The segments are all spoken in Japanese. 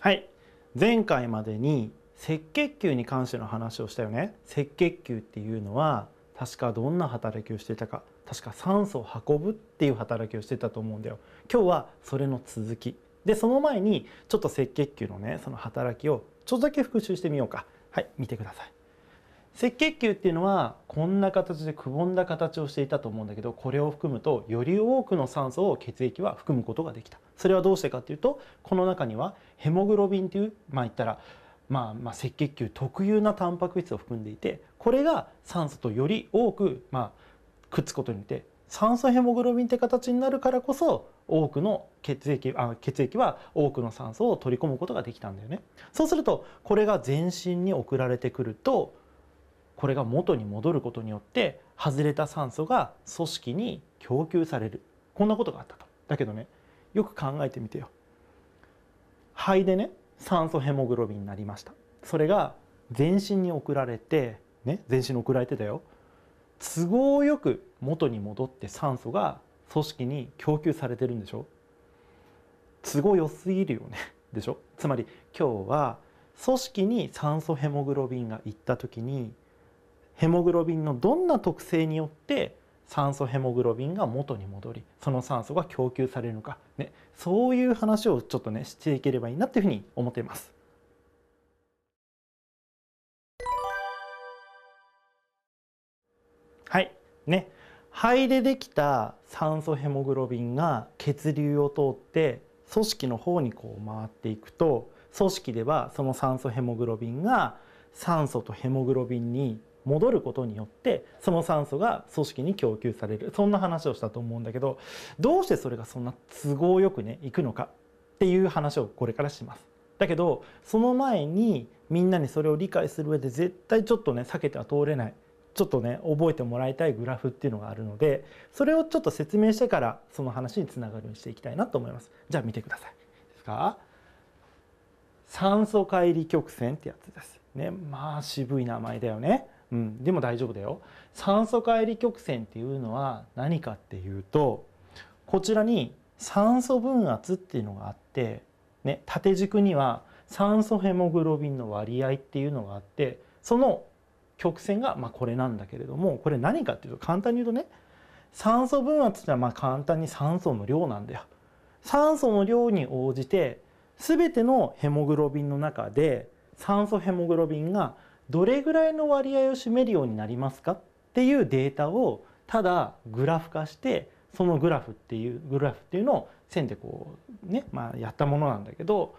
はい前回までに赤血球に関しての話をしたよね赤血球っていうのは確かどんな働きをしていたか確か酸素を運ぶっていう働きをしてたと思うんだよ今日はそれの続きでその前にちょっと赤血球のねその働きをちょっとだけ復習してみようかはい見てください赤血球っていうのはこんな形でくぼんだ形をしていたと思うんだけどこれを含むとより多くの酸素を血液は含むことができたそれはどうしてかっていうとこの中にはヘモグロビンというまあ言ったらまあ、まあ赤血球特有なタンパク質を含んでいてこれが酸素とより多く、まあ、くっつくことによって酸素ヘモグロビンって形になるからこそ多くの血液あ血液は多くの酸素を取り込むことができたんだよね。そうするとこれが全身に送られてくるとこれが元に戻ることによって外れた酸素が組織に供給されるこんなことがあったとだけどねよく考えてみてよ肺でね酸素ヘモグロビンになりましたそれが全身に送られてね全身に送られてたよ都合よく元に戻って酸素が組織に供給されてるんでしょ都合良すぎるよねでしょつまり今日は組織に酸素ヘモグロビンがいった時にヘモグロビンのどんな特性によって酸素ヘモグロビンが元に戻りその酸素が供給されるのか、ね、そういう話をちょっとねしていければいいなっていうふうに思っています。はいね肺でできた酸素ヘモグロビンが血流を通って組織の方にこう回っていくと組織ではその酸素ヘモグロビンが酸素とヘモグロビンに戻ることによってその酸素が組織に供給されるそんな話をしたと思うんだけどどうしてそれがそんな都合よくねいくのかっていう話をこれからします。だけどその前にみんなにそれを理解する上で絶対ちょっとね避けては通れないちょっとね覚えてもらいたいグラフっていうのがあるのでそれをちょっと説明してからその話につながるようにしていきたいなと思います。じゃあ見てください。ですか酸素乖離曲線ってやつです。ねまあ渋い名前だよね。うん、でも大丈夫だよ酸素返り曲線っていうのは何かっていうとこちらに酸素分圧っていうのがあって、ね、縦軸には酸素ヘモグロビンの割合っていうのがあってその曲線がまこれなんだけれどもこれ何かっていうと簡単に言うとね酸素分圧ってのはま簡単に酸素の量なんだよ。酸素の量に応じて全てのヘモグロビンの中で酸素ヘモグロビンがどれぐらいの割合を占めるようになりますかっていうデータをただグラフ化してそのグラフっていうグラフっていうのを線でこうね、まあ、やったものなんだけど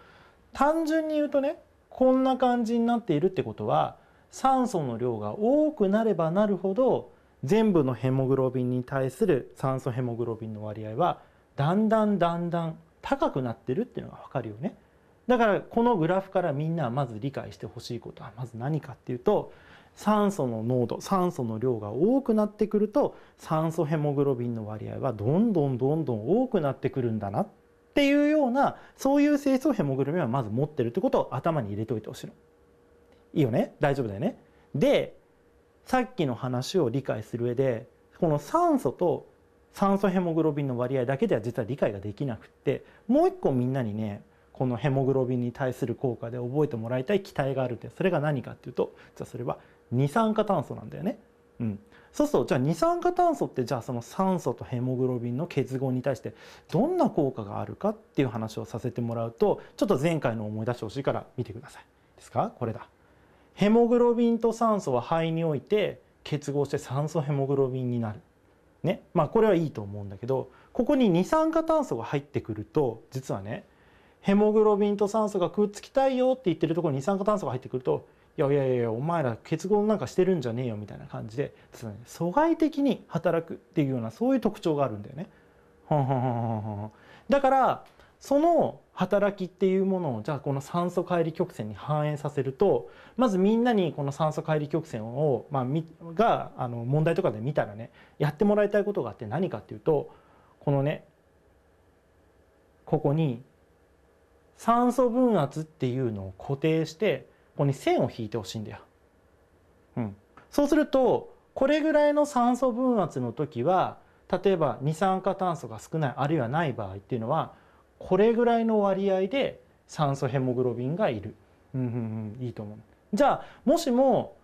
単純に言うとねこんな感じになっているってことは酸素の量が多くなればなるほど全部のヘモグロビンに対する酸素ヘモグロビンの割合はだんだんだんだん高くなってるっていうのが分かるよね。だからこのグラフからみんなまず理解してほしいことはまず何かっていうと酸素の濃度酸素の量が多くなってくると酸素ヘモグロビンの割合はどんどんどんどん多くなってくるんだなっていうようなそういう性質をヘモグロビンはまず持ってるってことを頭に入れておいてほしいの。いいよね大丈夫だよね。でさっきの話を理解する上でこの酸素と酸素ヘモグロビンの割合だけでは実は理解ができなくってもう一個みんなにねこのヘモグロビンに対する効果で覚えてもらいたい期待があるってそれが何かっていうとじゃあそれは二酸化炭素なんだよね。うん、そうするとじゃあ二酸化炭素ってじゃあその酸素とヘモグロビンの結合に対してどんな効果があるかっていう話をさせてもらうとちょっと前回の思い出してほしいから見てください。ですかこれだ。ヘモグロビンと酸素は肺において結合して酸素ヘモグロビンになる。ねまあ、これはいいと思うんだけどここに二酸化炭素が入ってくると実はねヘモグロビンと酸素がくっつきたいよって言ってるところに二酸化炭素が入ってくるといやいやいやお前ら結合なんかしてるんじゃねえよみたいな感じで阻害的に働くっていうようなそういう特徴があるんだよね。だからその働きっていうものをじゃあこの酸素乖離曲線に反映させるとまずみんなにこの酸素乖離曲線を、まあ、みがあの問題とかで見たらねやってもらいたいことがあって何かっていうとこのねここに酸素分圧っていうのを固定してここに線を引いてほしいんだよ。うん、そうするとこれぐらいの酸素分圧の時は例えば二酸化炭素が少ないあるいはない場合っていうのはこれぐらいの割合で酸素ヘモグロビンがいる。うんうんうん、いいと思う。じゃあもしも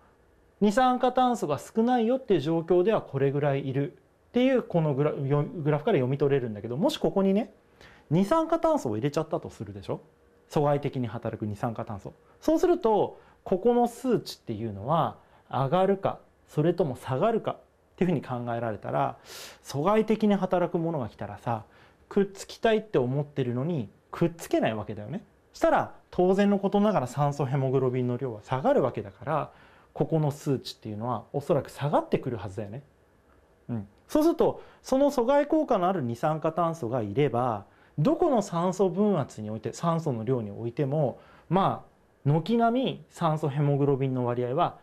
二酸化炭素が少ないよっていう状況ではこれぐらいいるっていうこのグラグラフから読み取れるんだけどもしここにね二酸化炭素を入れちゃったとするでしょ阻害的に働く二酸化炭素そうするとここの数値っていうのは上がるかそれとも下がるかっていうふうに考えられたら阻害的に働くものが来たらさくっつきたいって思ってるのにくっつけないわけだよね。したら当然のことながら酸素ヘモグロビンの量は下がるわけだからここの数値っていうのはおそらく下がってくるはずだよね。うん、そうするとその阻害効果のある二酸化炭素がいればどこの酸素分圧において酸素の量においてもまあ軒並み酸素ヘモグロビンの割合は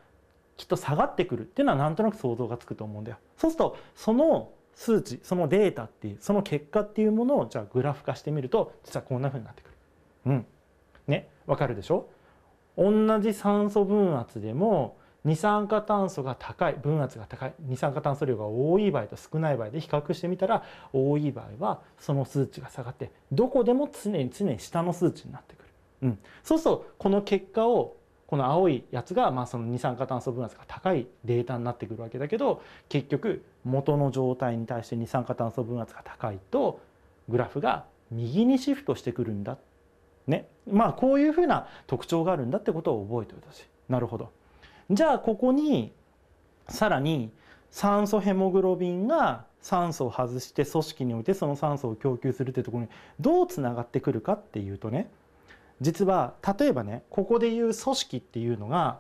きっと下がってくるっていうのはなんとなく想像がつくと思うんだよ。そうするとその数値そのデータっていうその結果っていうものをじゃあグラフ化してみると実はこんなふうになってくる。うん。ねわかるでしょ同じ酸素分圧でも二酸化炭素が高い分圧が高い二酸化炭素量が多い場合と少ない場合で比較してみたら多い場合はその数値が下がってどこでも常に常に下の数値になってくる、うん、そうするとこの結果をこの青いやつがまあその二酸化炭素分圧が高いデータになってくるわけだけど結局元の状態に対して二酸化炭素分圧が高いとグラフが右にシフトしてくるんだねまあこういうふうな特徴があるんだってことを覚えておいてほしい。なるほどじゃあここにさらに酸素ヘモグロビンが酸素を外して組織においてその酸素を供給するってところにどうつながってくるかっていうとね実は例えばねここでいう組織っていうのが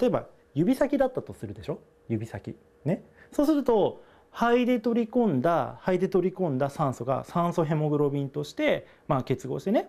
例えば指先だったとするでしょ指先。ね、そうすると肺で取り込んだ肺で取り込んだ酸素が酸素ヘモグロビンとして、まあ、結合してね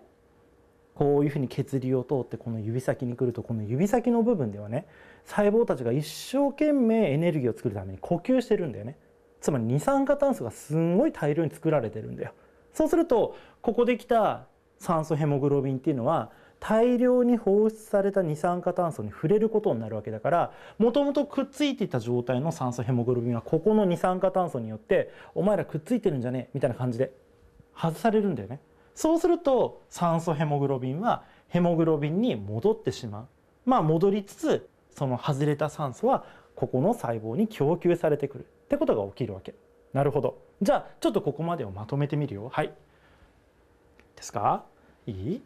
こういうふうに血流を通ってこの指先に来るとこの指先の部分ではね細胞たちが一生懸命エネルギーを作るために呼吸してるんだよねつまり二酸化炭素がすんごい大量に作られてるんだよそうするとここできた酸素ヘモグロビンっていうのは大量に放出された二酸化炭素に触れることになるわけだからもともとくっついていた状態の酸素ヘモグロビンはここの二酸化炭素によってお前らくっついてるんじゃねえみたいな感じで外されるんだよねそうすると酸素ヘモグロビンはヘモグロビンに戻ってしまう。まあ戻りつつその外れた酸素はここの細胞に供給されてくるってことが起きるわけ。なるほど。じゃあちょっとここまでをまとめてみるよ。はい。ですかいい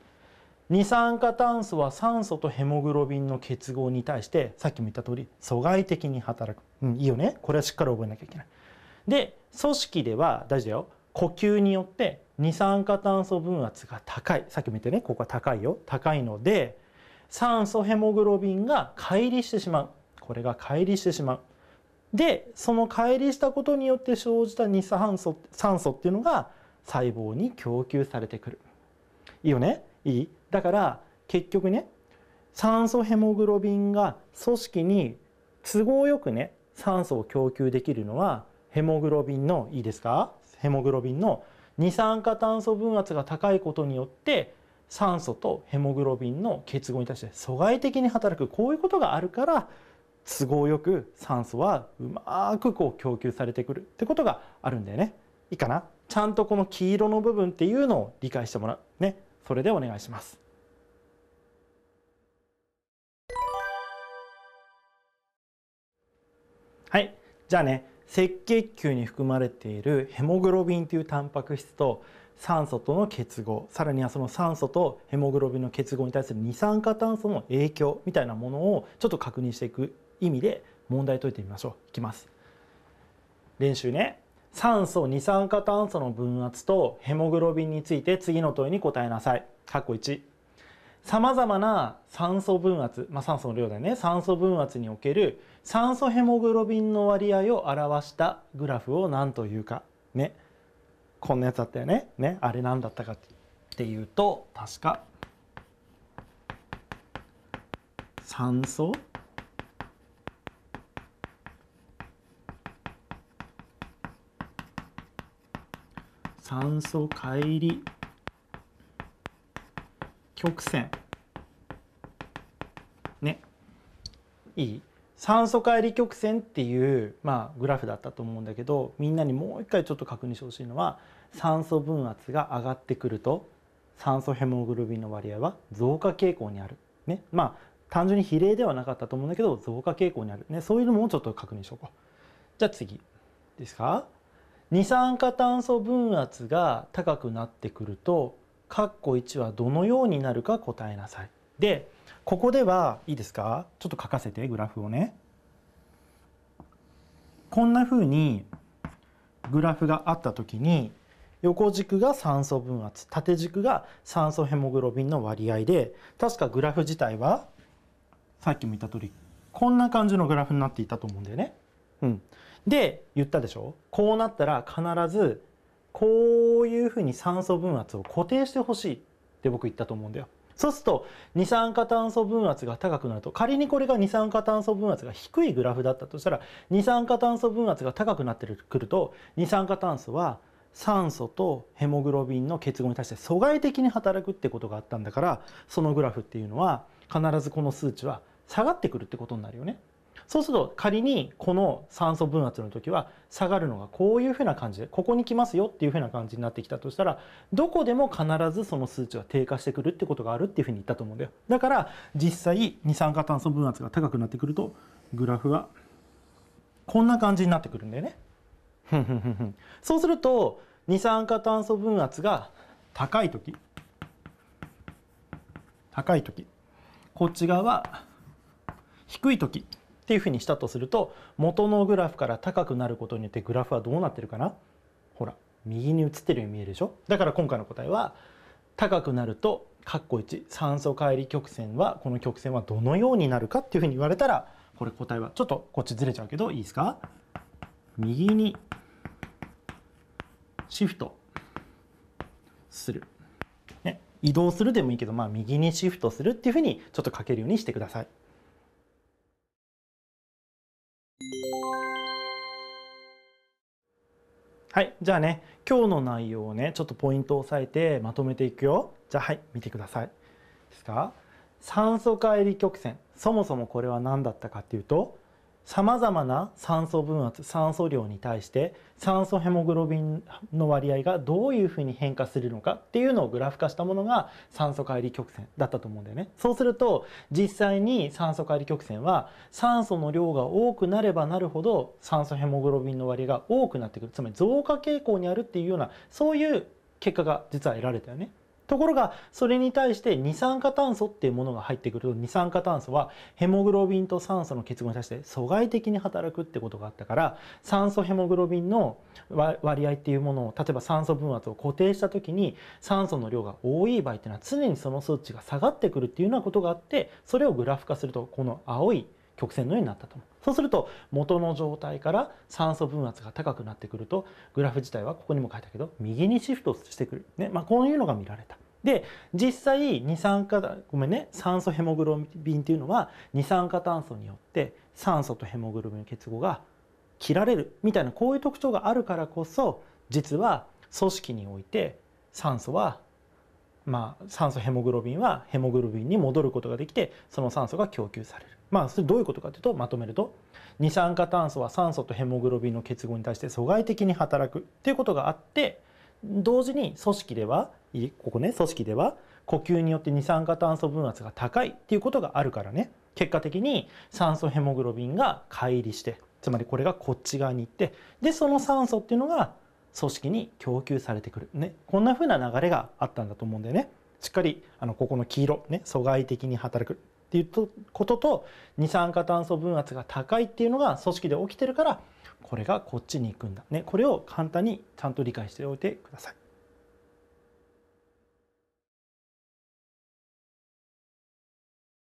二酸化炭素は酸素とヘモグロビンの結合に対してさっきも言った通り阻害的に働く。うん、いいよね。これはしっかり覚えなきゃいけない。で組織では大事だよ呼吸によって二酸化炭素分圧が高いさっき見てねここは高いよ高いので酸素ヘモグロビンが乖離してしまうこれが乖離してしまうでその乖離したことによって生じた二酸素酸素っていうのが細胞に供給されてくるいいよねいいだから結局ね酸素ヘモグロビンが組織に都合よくね酸素を供給できるのはヘモグロビンのいいですかヘモグロビンの二酸化炭素分圧が高いことによって酸素とヘモグロビンの結合に対して阻害的に働くこういうことがあるから都合よく酸素はうまくこう供給されてくるってことがあるんだよね。いいかなちゃんとこの黄色の部分っていうのを理解してもらう。ね。それでお願いします。はい。じゃあね赤血球に含まれているヘモグロビンというタンパク質と酸素との結合さらにはその酸素とヘモグロビンの結合に対する二酸化炭素の影響みたいなものをちょっと確認していく意味で問題解いてみましょういきます練習ね酸素二酸化炭素の分圧とヘモグロビンについて次の問いに答えなさい括弧1さまざまな酸素分圧、まあ、酸素の量だよね酸素分圧における酸素ヘモグロビンの割合を表したグラフを何というかねこんなやつだったよねねあれ何だったかっていうと確か酸素酸素乖離曲線ねいい酸素返り曲線っていう、まあ、グラフだったと思うんだけどみんなにもう一回ちょっと確認してほしいのは酸素分圧が上がってくると酸素ヘモグロビンの割合は増加傾向にある。ね、まあ単純に比例ではなかったと思うんだけど増加傾向にある、ね、そういうのもちょっと確認しとこう。じゃあ次ですか二酸化炭素分圧が高くなってくると括弧1はどのようになるか答えなさい。でここではいいですかちょっと書かせてグラフをね。こんなふうにグラフがあった時に横軸が酸素分圧縦軸が酸素ヘモグロビンの割合で確かグラフ自体はさっきも言った通りこんな感じのグラフになっていたと思うんだよね。うん、で言ったでしょこうなったら必ずこういうふうに酸素分圧を固定してほしいって僕言ったと思うんだよ。そうすると二酸化炭素分圧が高くなると仮にこれが二酸化炭素分圧が低いグラフだったとしたら二酸化炭素分圧が高くなってくると二酸化炭素は酸素とヘモグロビンの結合に対して阻害的に働くってことがあったんだからそのグラフっていうのは必ずこの数値は下がってくるってことになるよね。そうすると仮にこの酸素分圧の時は下がるのがこういうふうな感じでここに来ますよっていうふうな感じになってきたとしたらどこでも必ずその数値は低下してくるってことがあるっていうふうに言ったと思うんだよだから実際二酸化炭素分圧が高くなってくるとグラフはこんな感じになってくるんだよね。そうすると二酸化炭素分圧が高い時高い時こっち側低い時っていうふうにしたとすると元のグラフから高くなることによってグラフはどうなってるかなほら右に写ってるように見えるでしょだから今回の答えは高くなると括弧1酸素乖離曲線はこの曲線はどのようになるかっていうふうに言われたらこれ答えはちょっとこっちずれちゃうけどいいですか右にシフトする、ね、移動するでもいいけど、まあ、右にシフトするっていうふうにちょっと書けるようにしてください。はい、じゃあね、今日の内容をね、ちょっとポイントを押さえてまとめていくよ。じゃあはい、見てください。ですか酸素解離曲線。そもそもこれは何だったかっていうと、さまざまな酸素分圧酸素量に対して酸素ヘモグロビンの割合がどういうふうに変化するのかっていうのをグラフ化したものが酸素乖離曲線だったと思うんだよね。そうすると実際に酸素乖離曲線は酸素の量が多くなればなるほど酸素ヘモグロビンの割合が多くなってくるつまり増加傾向にあるっていうようなそういう結果が実は得られたよね。ところがそれに対して二酸化炭素っていうものが入ってくると二酸化炭素はヘモグロビンと酸素の結合に対して阻害的に働くってことがあったから酸素ヘモグロビンの割合っていうものを例えば酸素分圧を固定した時に酸素の量が多い場合っていうのは常にその数値が下がってくるっていうようなことがあってそれをグラフ化するとこの青い曲線のようになったとそうすると元の状態から酸素分圧が高くなってくるとグラフ自体はここにも書いたけど右にシフトしてくる、ねまあ、こういうのが見られた。で実際二酸化ごめんね酸素ヘモグロビンっていうのは二酸化炭素によって酸素とヘモグロビンの結合が切られるみたいなこういう特徴があるからこそ実は組織において酸素はまあ酸素ヘモグロビンはヘモグロビンに戻ることができてその酸素が供給される。まあそれどういうことかというとまとめると二酸化炭素は酸素とヘモグロビンの結合に対して阻害的に働くっていうことがあって同時に組織ではここね組織では呼吸によって二酸化炭素分圧が高いっていうことがあるからね結果的に酸素ヘモグロビンが乖離してつまりこれがこっち側に行ってでその酸素っていうのが組織に供給されてくる、ね、こんな風な流れがあったんだと思うんだよね。しっかりあのここの黄色、ね、阻害的に働くっていうことと二酸化炭素分圧が高いっていうのが組織で起きてるからこれがこっちに行くんだ、ね、これを簡単にちゃんと理解しておいてください。